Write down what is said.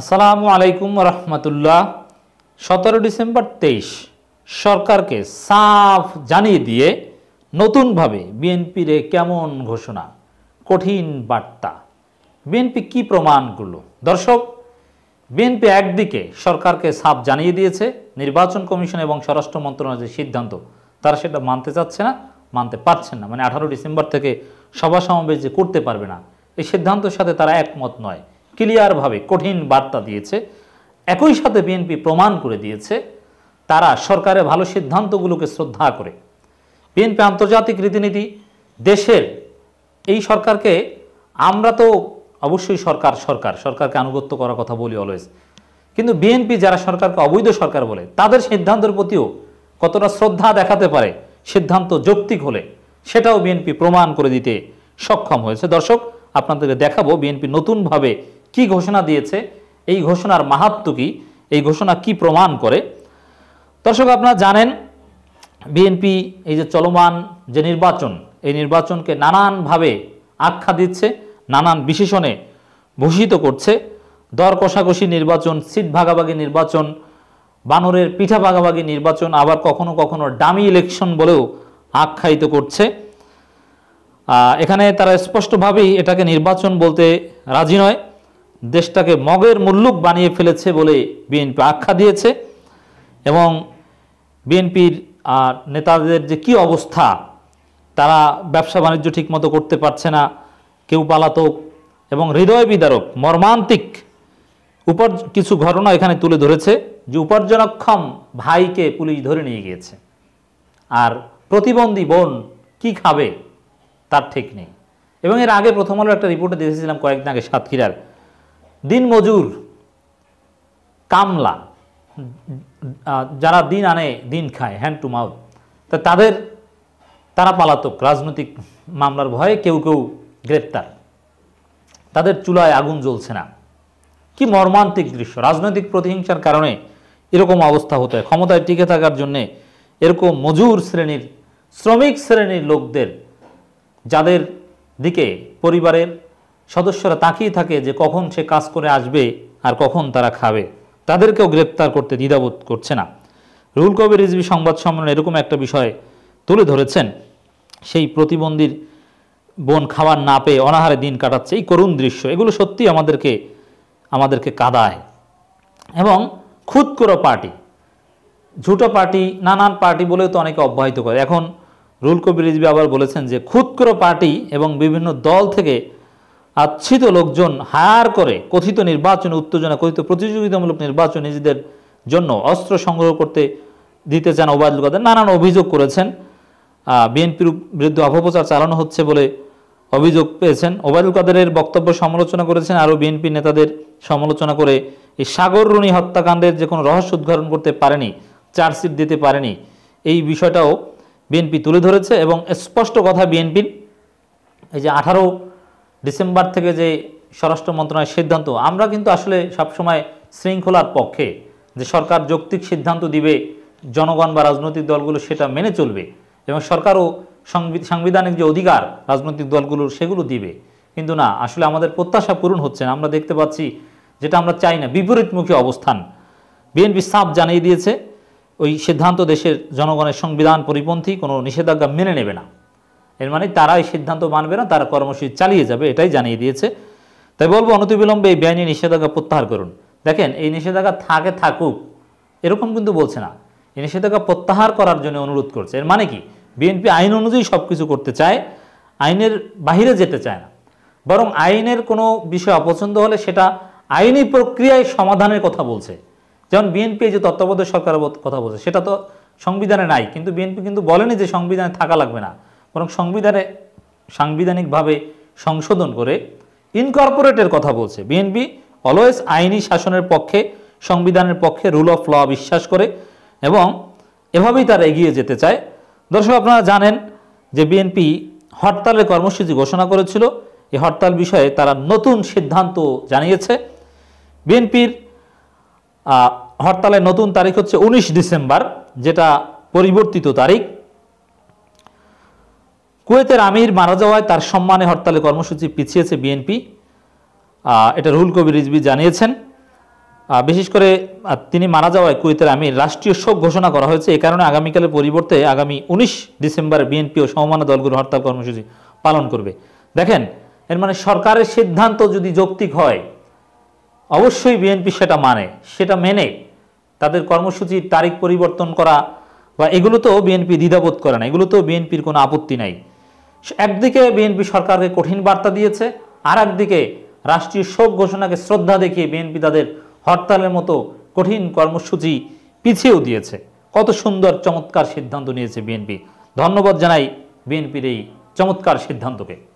আসসালামু আলাইকুম রহমতুল্লাহ সতেরো ডিসেম্বর তেইশ সরকারকে সাফ জানিয়ে দিয়ে নতুনভাবে বিএনপির কেমন ঘোষণা কঠিন বার্তা বিএনপি কি প্রমাণগুলো দর্শক বিএনপি একদিকে সরকারকে সাফ জানিয়ে দিয়েছে নির্বাচন কমিশন এবং স্বরাষ্ট্র মন্ত্রণালয় যে সিদ্ধান্ত তারা সেটা মানতে চাচ্ছে না মানতে পারছেন না মানে আঠারো ডিসেম্বর থেকে সভা সমাবেশ যে করতে পারবে না এই সিদ্ধান্তের সাথে তারা একমত নয় ক্লিয়ারভাবে কঠিন বার্তা দিয়েছে একই সাথে বিএনপি প্রমাণ করে দিয়েছে তারা সরকারের ভালো সিদ্ধান্তগুলোকে শ্রদ্ধা করে বিএনপি আন্তর্জাতিক রীতিনীতি দেশের এই সরকারকে আমরা তো অবশ্যই সরকার সরকার সরকারকে আনুগত্য করার কথা বলি অলওয়েজ কিন্তু বিএনপি যারা সরকারকে অবৈধ সরকার বলে তাদের সিদ্ধান্তের প্রতিও কতটা শ্রদ্ধা দেখাতে পারে সিদ্ধান্ত যৌক্তিক হলে সেটাও বিএনপি প্রমাণ করে দিতে সক্ষম হয়েছে দর্শক আপনাদেরকে দেখাবো বিএনপি নতুনভাবে কি ঘোষণা দিয়েছে এই ঘোষণার মাহাত্ম কি এই ঘোষণা কি প্রমাণ করে দর্শক আপনারা জানেন বিএনপি এই যে চলমান যে নির্বাচন এই নির্বাচনকে নানানভাবে আখ্যা দিচ্ছে নানান বিশেষণে ভূষিত করছে দর কষাকষি নির্বাচন সিট ভাগাভাগি নির্বাচন বানরের পিঠা ভাগাভাগি নির্বাচন আবার কখনো কখনো ডামি ইলেকশন বলেও আখ্যায়িত করছে এখানে তারা স্পষ্টভাবেই এটাকে নির্বাচন বলতে রাজি নয় দেশটাকে মগের মুল্লুক বানিয়ে ফেলেছে বলে বিএনপি আখ্যা দিয়েছে এবং বিএনপির আর নেতাদের যে কি অবস্থা তারা ব্যবসা বাণিজ্য ঠিকমতো করতে পারছে না কেউ পালাতক এবং হৃদয় বিদারক মর্মান্তিক উপার কিছু ঘটনা এখানে তুলে ধরেছে যে উপার্জনক্ষম ভাইকে পুলিশ ধরে নিয়ে গিয়েছে আর প্রতিবন্ধী বোন কি খাবে তার ঠিক নেই এবং এর আগে প্রথম আলো একটা রিপোর্টে দেখেছিলাম কয়েকদিন আগে সাতক্ষীরার মজুর কামলা যারা দিন আনে দিন খায় হ্যান্ড টু মাউথ তা তাদের তারা পালাতক রাজনৈতিক মামলার ভয়ে কেউ কেউ গ্রেপ্তার তাদের চুলায় আগুন জ্বলছে না কি মর্মান্তিক দৃশ্য রাজনৈতিক প্রতিহিংসার কারণে এরকম অবস্থা হতে হয় ক্ষমতায় টিকে থাকার জন্যে এরকম মজুর শ্রেণীর শ্রমিক শ্রেণীর লোকদের যাদের দিকে পরিবারের সদস্যরা তাকিয়ে থাকে যে কখন সে কাজ করে আসবে আর কখন তারা খাবে তাদেরকেও গ্রেপ্তার করতে দ্বিধাবোধ করছে না রুল কবির রিজবি সংবাদ সম্মেলনে এরকম একটা বিষয় তুলে ধরেছেন সেই প্রতিবন্ধীর বোন খাবার না পেয়ে অনাহারে দিন কাটাচ্ছে এই করুণ দৃশ্য এগুলো সত্যি আমাদেরকে আমাদেরকে কাদায় এবং খুদকুরো পার্টি ঝুটো পার্টি নানান পার্টি বলেও তো অনেকে অব্যাহিত করে এখন রুল কবির রিজবি আবার বলেছেন যে খুদকুরো পার্টি এবং বিভিন্ন দল থেকে আচ্ছিত লোকজন হার করে কথিত নির্বাচনে উত্তেজনা কথিত প্রতিযোগিতামূলক নির্বাচন নিজেদের জন্য অস্ত্র সংগ্রহ করতে দিতে চান ওবায়দুল কাদের নানান অভিযোগ করেছেন বিএনপির বিরুদ্ধে অপপ্রচার চালানো হচ্ছে বলে অভিযোগ পেয়েছেন ওবায়দুল কাদেরের বক্তব্য সমালোচনা করেছেন আরও বিএনপি নেতাদের সমালোচনা করে এই সাগররুণী হত্যাকাণ্ডের যে কোনো রহস্য উদ্ঘাটন করতে পারেনি চার্জশিট দিতে পারেনি এই বিষয়টাও বিএনপি তুলে ধরেছে এবং স্পষ্ট কথা বিএনপির এই যে আঠারো ডিসেম্বর থেকে যে স্বরাষ্ট্র মন্ত্রণালয়ের সিদ্ধান্ত আমরা কিন্তু আসলে সবসময় শৃঙ্খলার পক্ষে যে সরকার যৌক্তিক সিদ্ধান্ত দিবে জনগণ বা রাজনৈতিক দলগুলো সেটা মেনে চলবে এবং সরকারও সাংবিধানিক যে অধিকার রাজনৈতিক দলগুলোর সেগুলো দিবে কিন্তু না আসলে আমাদের প্রত্যাশা পূরণ হচ্ছে না আমরা দেখতে পাচ্ছি যেটা আমরা চাই না বিপরীতমুখী অবস্থান বিএনপি সাপ জানিয়ে দিয়েছে ওই সিদ্ধান্ত দেশের জনগণের সংবিধান পরিপন্থী কোনো নিষেধাজ্ঞা মেনে নেবে না এর মানে তারা এই সিদ্ধান্ত মানবে না তারা কর্মসূচি চালিয়ে যাবে এটাই জানিয়ে দিয়েছে তাই বলবো অনতিবিলম্বে এই বেআইনি নিষেধাজ্ঞা প্রত্যাহার করুন দেখেন এই নিষেধাজ্ঞা থাকে থাকুক এরকম কিন্তু বলছে না এই নিষেধাজ্ঞা প্রত্যাহার করার জন্য অনুরোধ করছে এর মানে কি বিএনপি আইন অনুযায়ী সব কিছু করতে চায় আইনের বাহিরে যেতে চায় না বরং আইনের কোনো বিষয় অপছন্দ হলে সেটা আইনি প্রক্রিয়ায় সমাধানের কথা বলছে যেমন বিএনপি যে তত্ত্বাবধায়ক সরকারের কথা বলছে সেটা তো সংবিধানে নাই কিন্তু বিএনপি কিন্তু বলেনি যে সংবিধানে থাকা লাগবে না বরং সংবিধানে সাংবিধানিকভাবে সংশোধন করে ইনকর্পোরেটের কথা বলছে বিএনপি অলওয়েজ আইনি শাসনের পক্ষে সংবিধানের পক্ষে রুল অফ ল বিশ্বাস করে এবং এভাবেই তারা এগিয়ে যেতে চায় দর্শক আপনারা জানেন যে বিএনপি হরতালের কর্মসূচি ঘোষণা করেছিল এই হরতাল বিষয়ে তারা নতুন সিদ্ধান্ত জানিয়েছে বিএনপির হরতালের নতুন তারিখ হচ্ছে উনিশ ডিসেম্বর যেটা পরিবর্তিত তারিখ কুয়েতের আমির মারা যাওয়ায় তার সম্মানে হরতালে কর্মসূচি পিছিয়েছে বিএনপি এটা রুহুল কবির রিজবি জানিয়েছেন বিশেষ করে তিনি মারা যাওয়ায় কুয়েতের আমির রাষ্ট্রীয় শোক ঘোষণা করা হয়েছে এ কারণে আগামীকালের পরিবর্তে আগামী উনিশ ডিসেম্বর বিএনপি ও সমমান দলগুলো হরতাল কর্মসূচি পালন করবে দেখেন এর মানে সরকারের সিদ্ধান্ত যদি যৌক্তিক হয় অবশ্যই বিএনপি সেটা মানে সেটা মেনে তাদের কর্মসূচির তারিখ পরিবর্তন করা বা এগুলো তো বিএনপি দ্বিধাবোধ করে না এগুলো তো বিএনপির কোনো আপত্তি নাই একদিকে বিএনপি সরকারকে কঠিন বার্তা দিয়েছে আর একদিকে রাষ্ট্রীয় শোক ঘোষণাকে শ্রদ্ধা দেখিয়ে বিএনপি তাদের হরতালের মতো কঠিন কর্মসূচি পিছিয়েও দিয়েছে কত সুন্দর চমৎকার সিদ্ধান্ত নিয়েছে বিএনপি ধন্যবাদ জানাই বিএনপির এই চমৎকার সিদ্ধান্তকে